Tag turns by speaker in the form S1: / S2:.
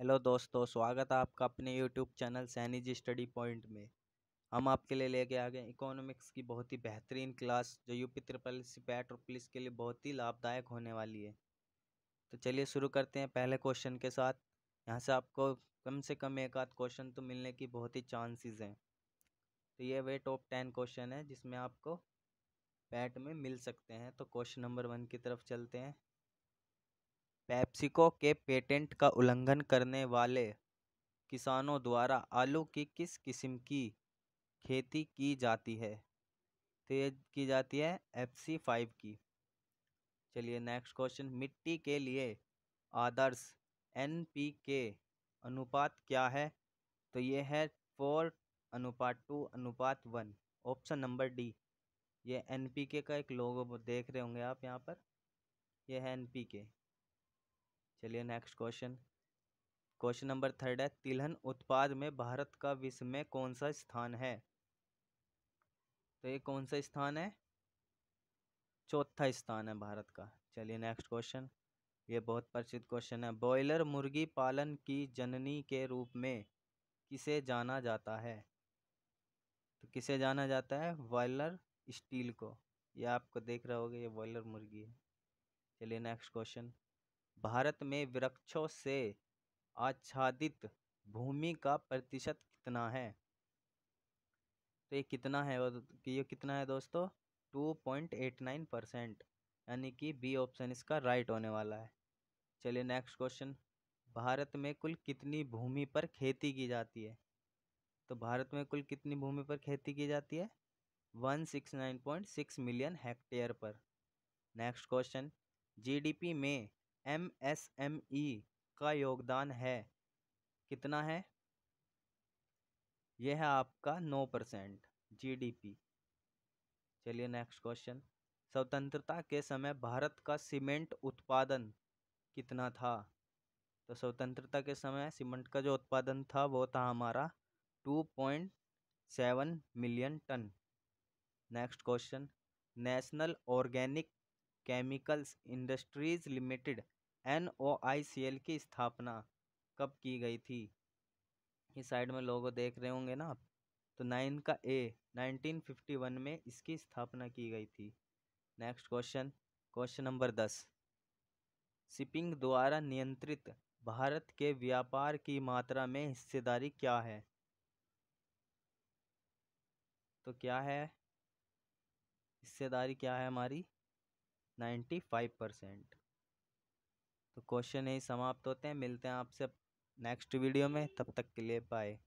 S1: hello दोस्तों स्वागत है आपका अपने यूट्यूब चैनल सैनिज स्टडी पॉइंट में हम आपके लिए लेके आ गए इकोनॉमिक्स की बहुत ही बेहतरीन क्लास जो यूपी त्रिपल सी पैट और पुलिस के लिए बहुत ही लाभदायक होने वाली है तो चलिए शुरू करते हैं पहले क्वेश्चन के साथ यहाँ से आपको कम से कम एक आध क्वेश्चन तो मिलने की बहुत ही चांसेस हैं तो ये वे टॉप टेन क्वेश्चन है जिसमें आपको पैट में मिल सकते हैं तो क्वेश्चन नंबर वन की तरफ चलते हैं पेप्सिको के पेटेंट का उल्लंघन करने वाले किसानों द्वारा आलू की किस किस्म की खेती की जाती है तो ये की जाती है एफ सी फाइव की चलिए नेक्स्ट क्वेश्चन मिट्टी के लिए आदर्श एन पी के अनुपात क्या है तो ये है फोर अनुपात टू अनुपात वन ऑप्शन नंबर डी ये एन पी के का एक लोगो देख रहे होंगे आप यहाँ पर यह है एन पी के चलिए next question question number third है तिलहन उत्पाद में भारत का विश्व में कौन सा स्थान है तो ये कौन सा स्थान है चौथा स्थान है भारत का चलिए नेक्स्ट क्वेश्चन ये बहुत प्रसिद्ध क्वेश्चन है बॉयलर मुर्गी पालन की जननी के रूप में किसे जाना जाता है तो किसे जाना जाता है बॉयलर स्टील को ये आपको देख रहे होगा ये बॉयलर मुर्गी है चलिए नेक्स्ट क्वेश्चन भारत में वृक्षों से आच्छादित भूमि का प्रतिशत कितना है तो ये कितना है ये कितना है दोस्तों two point eight nine percent यानी कि बी ऑप्शन इसका राइट होने वाला है चलिए नेक्स्ट क्वेश्चन भारत में कुल कितनी भूमि पर खेती की जाती है तो भारत में कुल कितनी भूमि पर खेती की जाती है one six nine point six million hectare पर नेक्स्ट क्वेश्चन जीडीपी में एम एस एम ई का योगदान है कितना है यह है आपका नौ परसेंट जी डी पी चलिए नेक्स्ट क्वेश्चन स्वतंत्रता के समय भारत का सीमेंट उत्पादन कितना था तो स्वतंत्रता के समय सीमेंट का जो उत्पादन था वो था हमारा two point seven million tonne next question National Organic Chemicals Industries Limited N O I C L की स्थापना कब की गई थी इस साइड में लोगों देख रहे होंगे ना आप तो नाइन का ए 1951 में इसकी स्थापना की गई थी नेक्स्ट क्वेश्चन क्वेश्चन नंबर दस शिपिंग द्वारा नियंत्रित भारत के व्यापार की मात्रा में हिस्सेदारी क्या है तो क्या है हिस्सेदारी क्या है हमारी नाइन्टी फाइव परसेंट तो क्वेश्चन यही समाप्त होते हैं मिलते हैं आपसे नेक्स्ट वीडियो में तब तक के लिए बाय